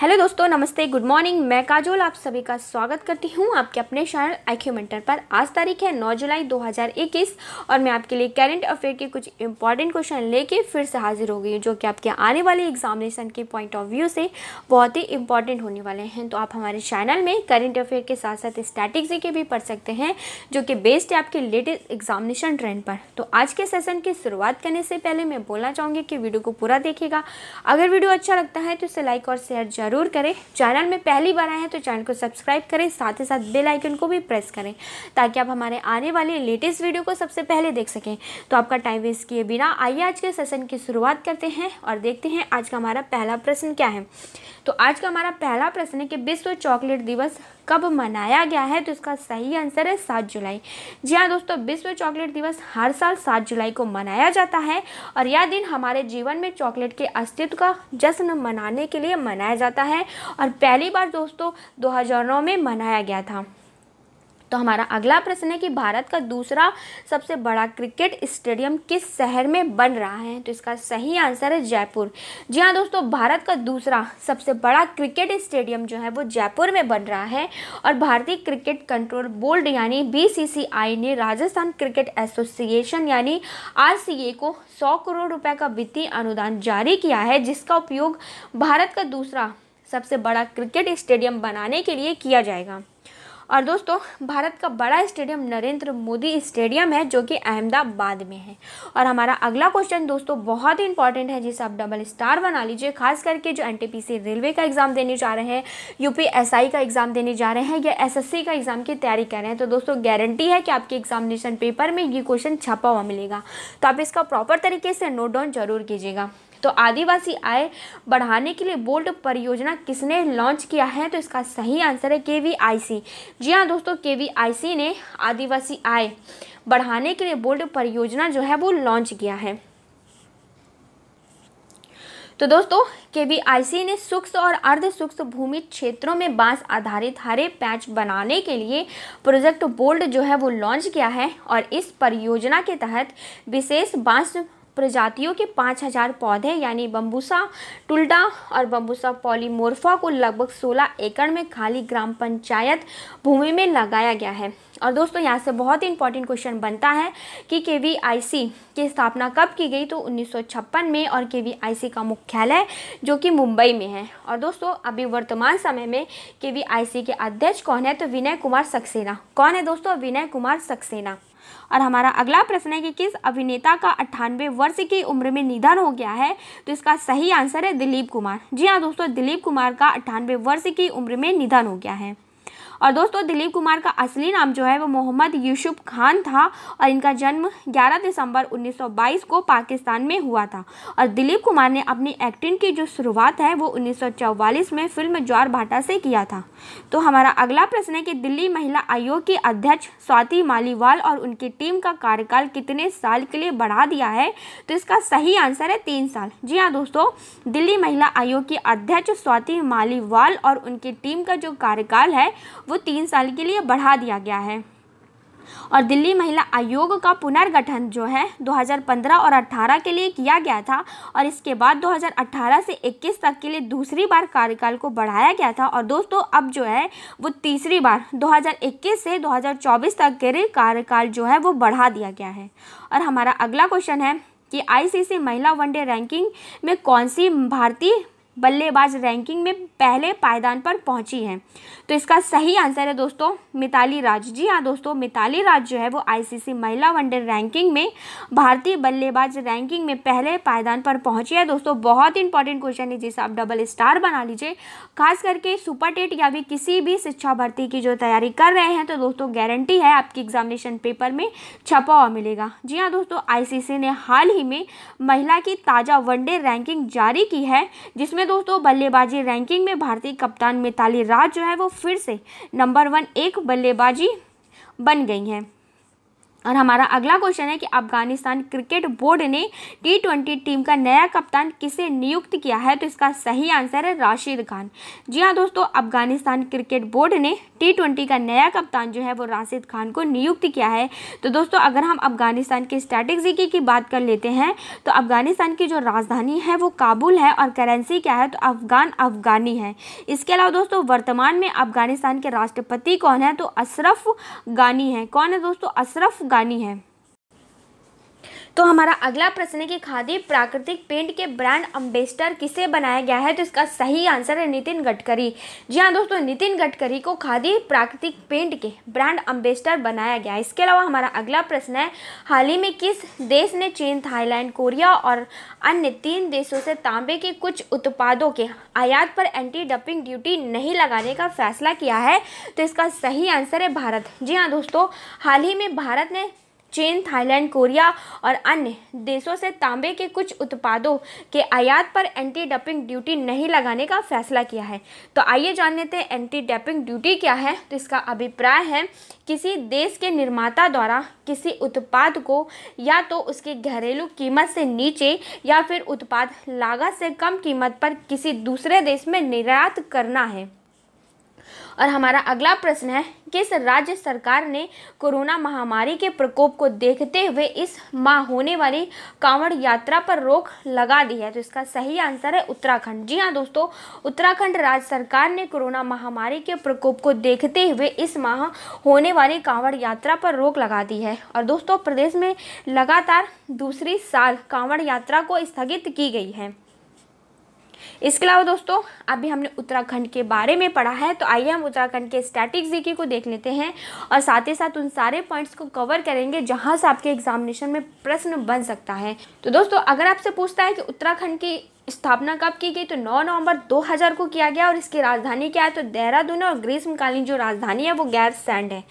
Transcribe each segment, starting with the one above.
hello दोस्तों नमस्ते good morning मैं काजोल आप सभी का स्वागत करती हूँ आपके अपने चैनल आईक्यू पर आज तारीख है 9 जुलाई 2021 और मैं आपके लिए करंट अफेयर के कुछ इंपॉर्टेंट क्वेश्चन लेके फिर से हाजिर हो गई हूँ जो कि आपके आने वाले एग्जामिनेशन के पॉइंट ऑफ व्यू से बहुत ही इंपॉर्टेंट होने वाले हैं तो आप हमारे चैनल में करेंट अफेयर के साथ साथ स्टैटिक्स के भी पढ़ सकते हैं जो कि बेस्ड है आपके लेटेस्ट एग्जामिनेशन ट्रेंड पर तो आज के सेशन की शुरुआत करने से पहले मैं बोलना चाहूँगी कि वीडियो को पूरा देखेगा अगर वीडियो अच्छा लगता है तो इसे लाइक और शेयर ज़रूर करें चैनल में पहली बार आए हैं तो चैनल को सब्सक्राइब करें साथ ही साथ बेल आइकन को भी प्रेस करें ताकि आप हमारे आने वाले लेटेस्ट वीडियो को सबसे पहले देख सकें तो आपका टाइम वेस्ट किए बिना आइए आज के सेशन की शुरुआत करते हैं और देखते हैं आज का हमारा पहला प्रश्न क्या है तो आज का हमारा पहला प्रश्न है कि विश्व चॉकलेट दिवस कब मनाया गया है तो इसका सही आंसर है सात जुलाई जी हाँ दोस्तों विश्व चॉकलेट दिवस हर साल सात जुलाई को मनाया जाता है और यह दिन हमारे जीवन में चॉकलेट के अस्तित्व का जश्न मनाने के लिए मनाया जाता है और पहली बार दोस्तों दो में मनाया गया था तो हमारा अगला प्रश्न है कि भारत का दूसरा सबसे बड़ा क्रिकेट स्टेडियम किस शहर में बन रहा है तो इसका सही आंसर है जयपुर जी हाँ दोस्तों भारत का दूसरा सबसे बड़ा क्रिकेट स्टेडियम जो है वो जयपुर में बन रहा है और भारतीय क्रिकेट कंट्रोल बोर्ड यानी बीसीसीआई ने राजस्थान क्रिकेट एसोसिएशन यानी आर को सौ करोड़ रुपए का वित्तीय अनुदान जारी किया है जिसका उपयोग भारत का दूसरा सबसे बड़ा क्रिकेट स्टेडियम बनाने के लिए किया जाएगा और दोस्तों भारत का बड़ा स्टेडियम नरेंद्र मोदी स्टेडियम है जो कि अहमदाबाद में है और हमारा अगला क्वेश्चन दोस्तों बहुत ही इंपॉर्टेंट है जिसे आप डबल स्टार बना लीजिए खास करके जो एन रेलवे का एग्ज़ाम देने जा रहे हैं यूपीएसआई का एग्ज़ाम देने जा रहे हैं या एस का एग्ज़ाम की तैयारी कर रहे हैं तो दोस्तों गारंटी है कि आपके एग्जामिनेशन पेपर में ये क्वेश्चन छपा हुआ मिलेगा तो आप इसका प्रॉपर तरीके से नोट डाउन जरूर कीजिएगा तो आदिवासी आय बढ़ाने के लिए बोल्ड परियोजना किसने लॉन्च किया है तो इसका सही आंसर है के वी आई सी जी हाँ दोस्तों के वी आई सी ने आदिवासी आय बढ़ाने के लिए बोल्ड परियोजना जो है वो लॉन्च किया है तो दोस्तों के वी आई सी ने सूक्ष्म और अर्ध सूक्ष्म भूमि क्षेत्रों में बांस आधारित हरे पैच बनाने के लिए प्रोजेक्ट बोल्ड जो है वो लॉन्च किया है और इस परियोजना के तहत विशेष बांस प्रजातियों के 5000 पौधे यानी बम्बूसा टुल्डा और बम्बूसा पॉलीमोर्फा को लगभग 16 एकड़ में खाली ग्राम पंचायत भूमि में लगाया गया है और दोस्तों यहाँ से बहुत ही इंपॉर्टेंट क्वेश्चन बनता है कि के वी आई सी की स्थापना कब की गई तो उन्नीस में और के वी आई सी का मुख्यालय जो कि मुंबई में है और दोस्तों अभी वर्तमान समय में के वी आई सी के अध्यक्ष कौन है तो विनय कुमार सक्सेना कौन है दोस्तों विनय कुमार सक्सेना और हमारा अगला प्रश्न है कि किस अभिनेता का अट्ठानवे वर्ष की उम्र में निधन हो गया है तो इसका सही आंसर है दिलीप कुमार जी हाँ दोस्तों दिलीप कुमार का अट्ठानवे वर्ष की उम्र में निधन हो गया है और दोस्तों दिलीप कुमार का असली नाम जो है वो मोहम्मद यूसुफ खान था और इनका जन्म 11 दिसंबर 1922 को पाकिस्तान में हुआ था और दिलीप कुमार ने अपनी एक्टिंग की जो शुरुआत है वो 1944 में फिल्म ज्वार भाटा से किया था तो हमारा अगला प्रश्न है कि दिल्ली महिला आयोग की अध्यक्ष स्वाति मालीवाल और उनकी टीम का कार्यकाल कितने साल के लिए बढ़ा दिया है तो इसका सही आंसर है तीन साल जी हाँ दोस्तों दिल्ली महिला आयोग की अध्यक्ष स्वाति मालीवाल और उनकी टीम का जो कार्यकाल है वो को तीन साल के लिए बढ़ा दिया गया है और दिल्ली महिला आयोग का पुनर्गठन जो है 2015 और 18 के लिए किया गया था और इसके बाद 2018 से 21 तक के लिए दूसरी बार कार्यकाल को बढ़ाया गया था और दोस्तों अब जो है वो तीसरी बार 2021 से 2024 तक के लिए कार्यकाल जो है वो बढ़ा दिया गया है और हमारा अगला क्वेश्चन है कि आईसीसी महिला वनडे रैंकिंग में कौन सी भारतीय बल्लेबाज रैंकिंग में पहले पायदान पर पहुंची हैं तो इसका सही आंसर है दोस्तों मिताली राज जी हाँ दोस्तों मिताली राज जो है वो आईसीसी महिला वनडे रैंकिंग में भारतीय बल्लेबाज रैंकिंग में पहले पायदान पर पहुंची है दोस्तों बहुत इंपॉर्टेंट क्वेश्चन है जिसे आप डबल स्टार बना लीजिए खास करके सुपर टेट या भी किसी भी शिक्षा भर्ती की जो तैयारी कर रहे हैं तो दोस्तों गारंटी है आपकी एग्जामिनेशन पेपर में छपा हुआ मिलेगा जी हाँ दोस्तों आई ने हाल ही में महिला की ताज़ा वनडे रैंकिंग जारी की है जिसमें में दोस्तों बल्लेबाजी रैंकिंग में भारतीय कप्तान मिताली राज जो है वो फिर से नंबर वन एक बल्लेबाजी बन गई हैं और हमारा अगला क्वेश्चन है कि अफगानिस्तान क्रिकेट बोर्ड ने टी ट्वेंटी टीम का नया कप्तान किसे नियुक्त किया है तो इसका सही आंसर है राशिद खान जी हाँ दोस्तों अफगानिस्तान क्रिकेट बोर्ड ने टी ट्वेंटी का नया कप्तान जो है वो राशिद खान को नियुक्त किया है तो दोस्तों अगर हम अफगानिस्तान की स्ट्रैटेजी की, की बात कर लेते हैं तो अफगानिस्तान की जो राजधानी है वो काबुल है और करेंसी क्या है तो अफगान अफगानी है इसके अलावा दोस्तों वर्तमान में अफगानिस्तान के राष्ट्रपति कौन है तो अशरफ गानी है कौन है दोस्तों अशरफ चमकानी है तो हमारा अगला प्रश्न है कि खादी प्राकृतिक पेंट के ब्रांड अम्बेसडर किसे बनाया गया है तो इसका सही आंसर है नितिन गडकरी जी हाँ दोस्तों नितिन गडकरी को खादी प्राकृतिक पेंट के ब्रांड अम्बेसडर बनाया गया इसके अलावा हमारा अगला प्रश्न है हाल ही में किस देश ने चीन थाईलैंड कोरिया और अन्य तीन देशों से तांबे के कुछ उत्पादों के आयात पर एंटी डंपिंग ड्यूटी नहीं लगाने का फैसला किया है तो इसका सही आंसर है भारत जी हाँ दोस्तों हाल ही में भारत ने चीन थाईलैंड कोरिया और अन्य देशों से तांबे के कुछ उत्पादों के आयात पर एंटी डंपिंग ड्यूटी नहीं लगाने का फैसला किया है तो आइए जान लेते हैं एंटी डंपिंग ड्यूटी क्या है तो इसका अभिप्राय है किसी देश के निर्माता द्वारा किसी उत्पाद को या तो उसकी घरेलू कीमत से नीचे या फिर उत्पाद लागत से कम कीमत पर किसी दूसरे देश में निर्यात करना है और हमारा अगला प्रश्न है किस राज्य सरकार ने कोरोना महामारी के प्रकोप को देखते हुए इस माह होने वाली कांवड़ यात्रा पर रोक लगा दी है तो इसका सही आंसर है उत्तराखंड जी हाँ दोस्तों उत्तराखंड राज्य सरकार ने कोरोना महामारी के प्रकोप को देखते हुए इस माह होने वाली कांवड़ यात्रा पर रोक लगा दी है और दोस्तों प्रदेश में लगातार दूसरी साल कांवड़ यात्रा को स्थगित की गई है इसके अलावा दोस्तों अभी हमने उत्तराखंड के बारे में पढ़ा है तो आइए हम उत्तराखंड के स्टैटिक जीके को देख लेते हैं और साथ ही साथ उन सारे पॉइंट्स को कवर करेंगे जहाँ से आपके एग्जामिनेशन में प्रश्न बन सकता है तो दोस्तों अगर आपसे पूछता है कि उत्तराखंड की स्थापना कब की गई तो 9 नवंबर 2000 को किया गया और इसकी राजधानी क्या है तो देहरादून और ग्रीष्मकालीन जो राजधानी है वो गैर सैंड है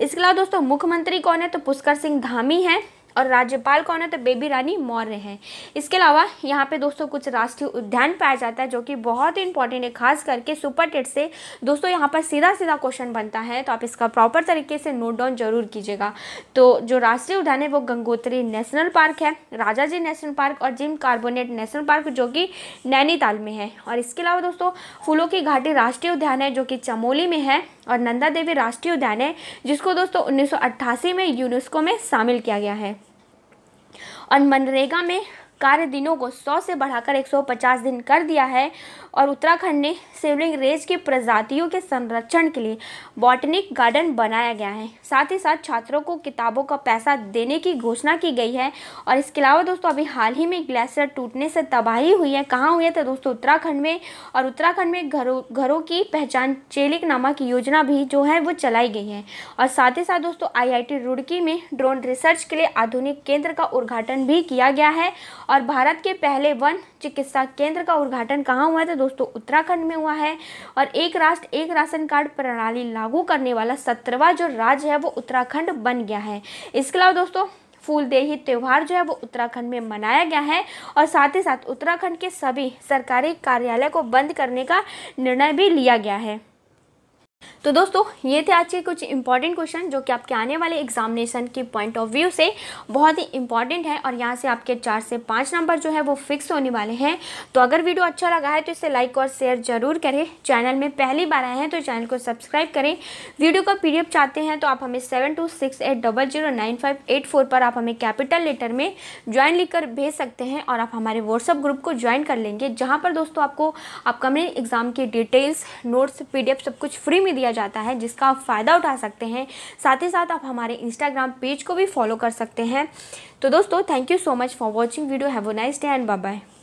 इसके अलावा दोस्तों मुख्यमंत्री कौन है तो पुष्कर सिंह धामी है और राज्यपाल कौन है तो बेबी रानी मौर्य है इसके अलावा यहाँ पे दोस्तों कुछ राष्ट्रीय उद्यान पाया जाता है जो कि बहुत ही इंपॉर्टेंट है खास करके सुपर टेट से दोस्तों यहाँ पर सीधा सीधा क्वेश्चन बनता है तो आप इसका प्रॉपर तरीके से नोट डाउन जरूर कीजिएगा तो जो राष्ट्रीय उद्यान है वो गंगोत्री नेशनल पार्क है राजा जी नेशनल पार्क और जिम कार्बोनेट नेशनल पार्क जो कि नैनीताल में है और इसके अलावा दोस्तों फूलों की घाटी राष्ट्रीय उद्यान है जो कि चमोली में है और नंदा देवी राष्ट्रीय उद्यान है जिसको दोस्तों उन्नीस में यूनेस्को में शामिल किया गया है और मनरेगा में कार्य दिनों को 100 से बढ़ाकर 150 दिन कर दिया है और उत्तराखंड ने शिवलिंग रेज की प्रजातियों के संरक्षण के लिए बॉटनिक गार्डन बनाया गया है साथ ही साथ छात्रों को किताबों का पैसा देने की घोषणा की गई है और इसके अलावा दोस्तों अभी हाल ही में ग्लेशियर टूटने से तबाही हुई है कहाँ हुई है तो दोस्तों उत्तराखंड में और उत्तराखंड में घरों घरों की पहचान चेलिक नामक योजना भी जो है वो चलाई गई है और साथ ही साथ दोस्तों आई रुड़की में ड्रोन रिसर्च के लिए आधुनिक केंद्र का उद्घाटन भी किया गया है और भारत के पहले वन चिकित्सा केंद्र का उद्घाटन कहाँ हुआ था दोस्तों उत्तराखंड में हुआ है और एक राष्ट्र एक राशन कार्ड प्रणाली लागू करने वाला सत्रहवा जो राज्य है वो उत्तराखंड बन गया है इसके अलावा दोस्तों फूलदेही त्यौहार जो है वो उत्तराखंड में मनाया गया है और साथ ही साथ उत्तराखंड के सभी सरकारी कार्यालय को बंद करने का निर्णय भी लिया गया है तो दोस्तों ये थे आज के कुछ इंपॉर्टेंट क्वेश्चन जो कि आपके आने वाले एग्जामिनेशन के पॉइंट ऑफ व्यू से बहुत ही इंपॉर्टेंट है और यहाँ से आपके चार से पाँच नंबर जो है वो फिक्स होने वाले हैं तो अगर वीडियो अच्छा लगा है तो इसे लाइक और शेयर जरूर करें चैनल में पहली बार आए हैं तो चैनल को सब्सक्राइब करें वीडियो का पी चाहते हैं तो आप हमें seven two six eight double zero nine five eight four पर आप हमें कैपिटल लेटर में ज्वाइन लिख भेज सकते हैं और आप हमारे व्हाट्सअप ग्रुप को ज्वाइन कर लेंगे जहाँ पर दोस्तों आपको अपकमिंग एग्जाम की डिटेल्स नोट्स पी सब कुछ फ्री भी दिया जाता है जिसका आप फ़ायदा उठा सकते हैं साथ ही साथ आप हमारे इंस्टाग्राम पेज को भी फॉलो कर सकते हैं तो दोस्तों thank you so much for watching video have a nice day and bye bye